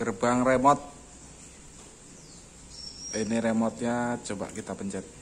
gerbang remote ini remote nya coba kita pencet